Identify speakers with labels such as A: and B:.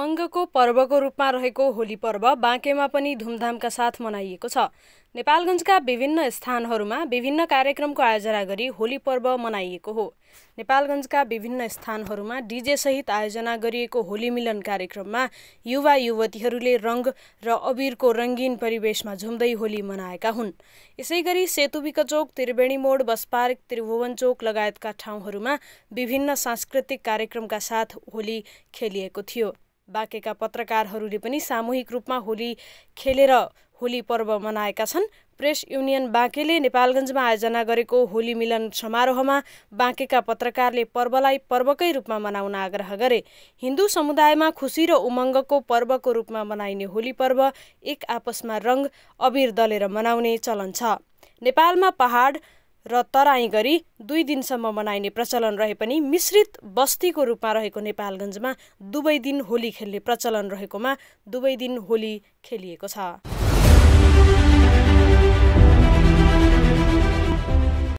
A: उमङ्गको पर्वको रूपमा रहेको होली पर्व बाँकेमा पनि धुमधामका साथ मनाइएको छ नेपालगञ्जका विभिन्न स्थानहरूमा विभिन्न कार्यक्रमको आयोजना गरी होली पर्व मनाइएको हो नेपालगञ्जका विभिन्न स्थानहरूमा डिजेसहित आयोजना गरिएको होली मिलन कार्यक्रममा युवा युवतीहरूले रङ्ग र अबिरको रङ्गीन परिवेशमा झुम्दै होली मनाएका हुन् यसै गरी सेतुविका चोक त्रिवेणी मोड बस पार्क त्रिभुवन चोक लगायतका ठाउँहरूमा विभिन्न सांस्कृतिक कार्यक्रमका साथ होली खेलिएको थियो बाँकेका पत्रकारहरूले पनि सामूहिक रूपमा होली खेलेर होली पर्व मनाएका छन् प्रेस युनियन बाँकेले नेपालगञ्जमा आयोजना गरेको होली मिलन समारोहमा बाँकेका पत्रकारले पर्वलाई पर्वकै रूपमा मनाउन आग्रह गरे हिन्दू समुदायमा खुसी र उमङ्गको पर्वको रूपमा मनाइने होली पर्व एक आपसमा रङ अबिर दलेर मनाउने चलन छ नेपालमा पहाड र तराई गरी दुई दिनसम्म मनाइने प्रचलन रहे पनि मिश्रित बस्तीको रूपमा रहेको नेपालगञ्जमा दुवै दिन होली खेल्ने प्रचलन रहेकोमा दुवै दिन होली खेलिएको छ